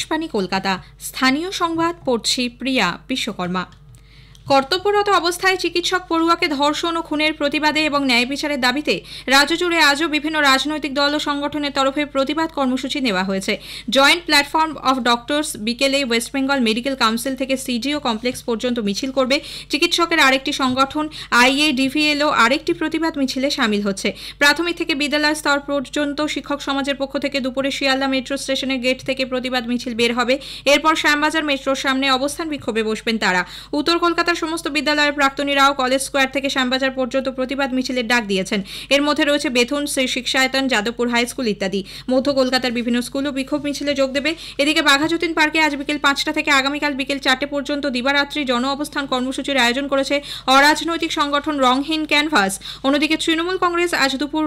আকাশবাণী কলকাতা স্থানীয় সংবাদ পড়ছি প্রিয়া বিশ্বকর্মা কর্তব্যরত অবস্থায় চিকিৎসক পড়ুয়াকে ধর্ষণ ও খুনের প্রতিবাদে এবং ন্যায় বিচারের দাবিতে রাজ্য জুড়ে আজও বিভিন্ন রাজনৈতিক দল ও সংগঠনের তরফে প্রতিবাদ কর্মসূচি নেওয়া হয়েছে জয়েন্ট প্ল্যাটফর্ম অফ ডক্টর্স বিকেলে ওয়েস্ট বেঙ্গল মেডিকেল কাউন্সিল থেকে সিজিও কমপ্লেক্স পর্যন্ত মিছিল করবে চিকিৎসকের আরেকটি সংগঠন আইএ ডিভিএলও আরেকটি প্রতিবাদ মিছিলে সামিল হচ্ছে প্রাথমিক থেকে বিদ্যালয় স্তর পর্যন্ত শিক্ষক সমাজের পক্ষ থেকে দুপুরে শিয়ালদা মেট্রো স্টেশনের গেট থেকে প্রতিবাদ মিছিল বের হবে এরপর শ্যামবাজার মেট্রোর সামনে অবস্থান বিক্ষোভে বসবেন তারা উত্তর কলকাতার সমস্ত বিদ্যালয়ের প্রাক্তনীরাও কলেজ স্কোয়ার থেকে শ্যামবাজার পর্যন্ত প্রতিবাদ মিছিলের ডাক দিয়েছেন এর মধ্যে রয়েছে Bethune Shri Shikshayatan Jadavpur high school ইত্যাদি মধ্য কলকাতার বিভিন্ন স্কুলও বিক্ষোভ মিছিলে যোগ দেবে এদিকে বাঘাযতীন পার্কে আজ বিকেল পাঁচটা থেকে আগামীকাল বিকেল চারটে পর্যন্ত দিবারাত্রি জন অবস্থান কর্মসূচির আয়োজন করেছে অরাজনৈতিক সংগঠন রংহীন ক্যানভাস অন্যদিকে তৃণমূল কংগ্রেস আজ দুপুর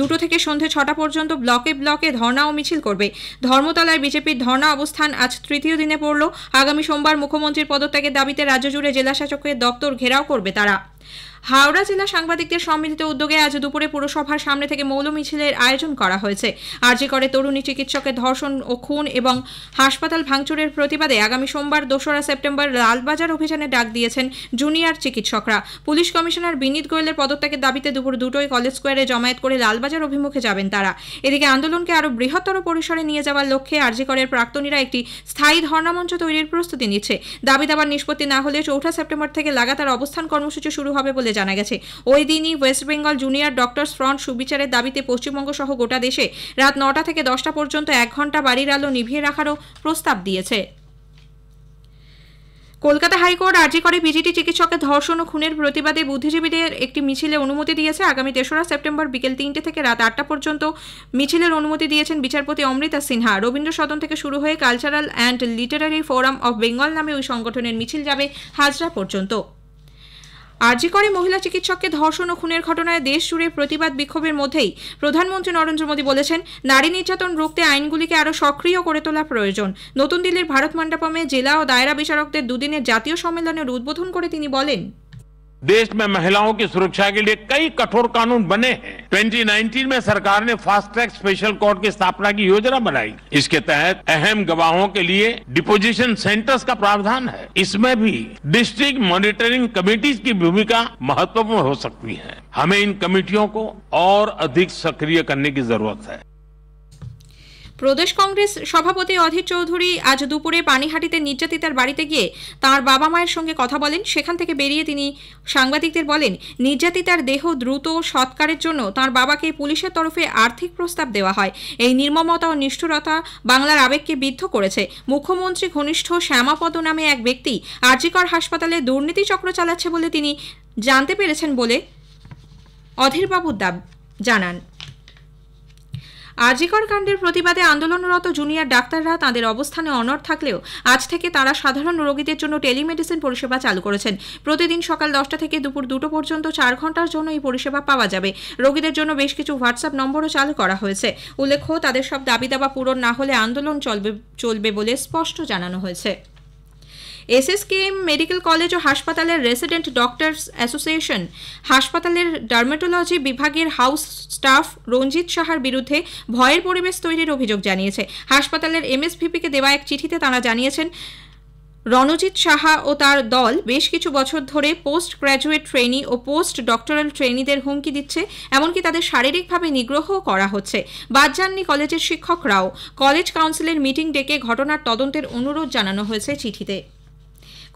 দুটো থেকে সন্ধে ছটা পর্যন্ত ব্লকে ব্লকে ধর্না ও মিছিল করবে ধর্মতলায় বিজেপির ধর্না অবস্থান আজ তৃতীয় দিনে পড়ল আগামী সোমবার মুখ্যমন্ত্রীর পদত্যাগের দাবিতে রাজ্য জুড়ে জেলাশাসকের দপ্তর ঘেরাও করবে তারা হাওড়া জেলা সাংবাদিকদের সম্মিলিত উদ্যোগে আজ দুপুরে পুরসভার সামনে থেকে মৌল মিছিলের আয়োজন করা হয়েছে আরজি করে তরুণী চিকিৎসকের ধর্ষণ ও খুন এবং হাসপাতাল ভাঙচুরের প্রতিবাদে আগামী সোমবার দোসরা সেপ্টেম্বর লালবাজার অভিযানে ডাক দিয়েছেন জুনিয়র চিকিৎসকরা পুলিশ কমিশনার বিনীত গোয়েলের পদত্যাগের দাবিতে দুপুর দুটোই কলেজ স্কোয়ারে জমায়েত করে লালবাজার অভিমুখে যাবেন তারা এদিকে আন্দোলনকে আরও বৃহত্তর পরিসরে নিয়ে যাওয়ার লক্ষ্যে আরজি করের প্রাক্তনীরা একটি স্থায়ী ধর্ণামঞ্চ তৈরির প্রস্তুতি নিচ্ছে দাবি দাবার নিষ্পত্তি না হলে চৌঠা সেপ্টেম্বর থেকে লাগাতার অবস্থান কর্মসূচি শুরু হবে বলে জানা গেছে ওই দিনই west Bengal junior doctors front সুবিচারের দাবিতে পশ্চিমবঙ্গ সহ গোটা দেশে রাত নটা থেকে দশটা পর্যন্ত এক ঘন্টা বাড়ির আলো নিভিয়ে রাখারও প্রস্তাব দিয়েছে কলকাতা হাইকোর্ট আর্জি করে বিজেটি চিকিৎসকের ধর্ষণ ও খুনের প্রতিবাদে বুদ্ধিজীবীদের একটি মিছিলে অনুমতি দিয়েছে আগামী তেসরা সেপ্টেম্বর বিকেল তিনটে থেকে রাত আটটা পর্যন্ত মিছিলের অনুমতি দিয়েছেন বিচারপতি অমৃতা সিনহা রবীন্দ্র সদন থেকে শুরু হয়ে cultural and literary forum of Bengal নামে ওই সংগঠনের মিছিল যাবে হাজরা পর্যন্ত আরজি করে মহিলা চিকিৎসককে ধর্ষণ ও খুনের ঘটনায় দেশ জুড়ে প্রতিবাদ বিক্ষোভের মধ্যেই প্রধানমন্ত্রী নরেন্দ্র মোদী বলেছেন নারী নির্যাতন রুখতে আইনগুলিকে আরও সক্রিয় করে তোলা প্রয়োজন নতুন দিল্লির ভারত মণ্ডপমে জেলা ও দায়রা বিচারকদের দুদিনের জাতীয় সম্মেলনের উদ্বোধন করে তিনি বলেন देश में महिलाओं की सुरक्षा के लिए कई कठोर कानून बने हैं 2019 में सरकार ने फास्ट ट्रैक स्पेशल कोर्ट की स्थापना की योजना बनाई इसके तहत अहम गवाहों के लिए डिपोजिशन सेंटर्स का प्रावधान है इसमें भी डिस्ट्रिक्ट मॉनिटरिंग कमेटीज की भूमिका महत्वपूर्ण हो सकती है हमें इन कमेटियों को और अधिक सक्रिय करने की जरूरत है প্রদেশ কংগ্রেস সভাপতি অধীর চৌধুরী আজ দুপুরে পানিহাটিতে নির্যাতিতার বাড়িতে গিয়ে তার বাবা মায়ের সঙ্গে কথা বলেন সেখান থেকে বেরিয়ে তিনি সাংবাদিকদের বলেন নির্যাতিতার দেহ দ্রুত সৎকারের জন্য তার বাবাকে পুলিশের তরফে আর্থিক প্রস্তাব দেওয়া হয় এই নির্মমতা ও নিষ্ঠুরতা বাংলার আবেগকে বিদ্ধ করেছে মুখ্যমন্ত্রী ঘনিষ্ঠ শ্যামাপদ নামে এক ব্যক্তি আর্জিকর হাসপাতালে দুর্নীতি চক্র চালাচ্ছে বলে তিনি জানতে পেরেছেন বলে অধীরবাবুর দাব জানান আরজিকর কাণ্ডের প্রতিবাদে আন্দোলনরত জুনিয়র ডাক্তাররা তাদের অবস্থানে অনর থাকলেও আজ থেকে তারা সাধারণ রোগীদের জন্য টেলিমেডিসিন পরিষেবা চালু করেছেন প্রতিদিন সকাল দশটা থেকে দুপুর দুটো পর্যন্ত চার ঘন্টার জন্য এই পরিষেবা পাওয়া যাবে রোগীদের জন্য বেশ কিছু হোয়াটসঅ্যাপ নম্বরও চালু করা হয়েছে উল্লেখ্য তাদের সব দাবি দাবা পূরণ না হলে আন্দোলন চলবে চলবে বলে স্পষ্ট জানানো হয়েছে এসএসকেএম মেডিকেল কলেজ ও হাসপাতালের রেসিডেন্ট ডক্টরস অ্যাসোসিয়েশন হাসপাতালের ডার্মেটোলজি বিভাগের হাউস স্টাফ রঞ্জিত সাহার বিরুদ্ধে ভয়ের পরিবেশ তৈরির অভিযোগ জানিয়েছে হাসপাতালের এমএসভিপিকে দেওয়া এক চিঠিতে তারা জানিয়েছেন রণজিৎ সাহা ও তার দল বেশ কিছু বছর ধরে পোস্ট গ্র্যাজুয়েট ট্রেনি ও পোস্ট ডক্টরাল ট্রেনিদের হুমকি দিচ্ছে এমনকি তাদের শারীরিকভাবে নিগ্রহ করা হচ্ছে বাদ যাননি কলেজের শিক্ষকরাও কলেজ কাউন্সিলের মিটিং ডেকে ঘটনার তদন্তের অনুরোধ জানানো হয়েছে চিঠিতে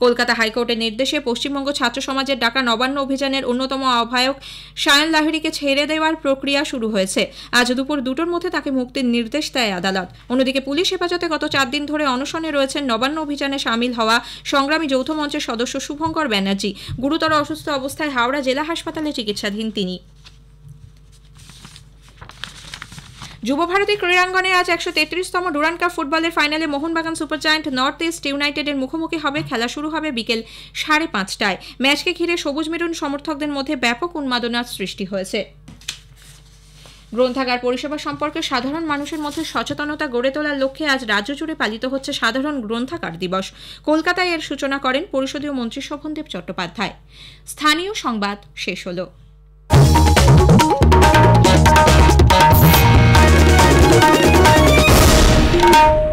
কলকাতা হাইকোর্টের নির্দেশে পশ্চিমবঙ্গ ছাত্র সমাজের ডাকা নবান্ন অভিযানের অন্যতম আহ্বায়ক সায়ন লাহিড়িকে ছেড়ে দেওয়ার প্রক্রিয়া শুরু হয়েছে আজ দুপুর দুটোর মধ্যে তাকে মুক্তির নির্দেশ দেয় আদালত অন্যদিকে পুলিশ হেফাজতে গত চার দিন ধরে অনশনে রয়েছেন নবান্ন অভিযানে সামিল হওয়া সংগ্রামী যৌথ মঞ্চের সদস্য শুভঙ্কর ব্যানার্জি গুরুতর অসুস্থ অবস্থায় হাওড়া জেলা হাসপাতালে চিকিৎসাধীন তিনি যুবভারতী ক্রীড়াঙ্গনে আজ একশো তেত্রিশতম ডুরান কাপ ফুটবলের ফাইনালে Mohun Bagan super giant north east ইউনাইটেডের মুখোমুখি হবে খেলা শুরু হবে বিকেল সাড়ে পাঁচটায় ম্যাচকে ঘিরে সবুজ মেরুন সমর্থকদের মধ্যে ব্যাপক উন্মাদনার সৃষ্টি হয়েছে গ্রন্থাগার পরিষেবা সম্পর্কে সাধারণ মানুষের মধ্যে সচেতনতা গড়ে তোলার লক্ষ্যে আজ রাজ্য জুড়ে পালিত হচ্ছে সাধারণ গ্রন্থাগার দিবস কলকাতায় এর সূচনা করেন পরিষদীয় মন্ত্রী শোভনদেব চট্টোপাধ্যায় স্থানীয় সংবাদ শেষ হলো you.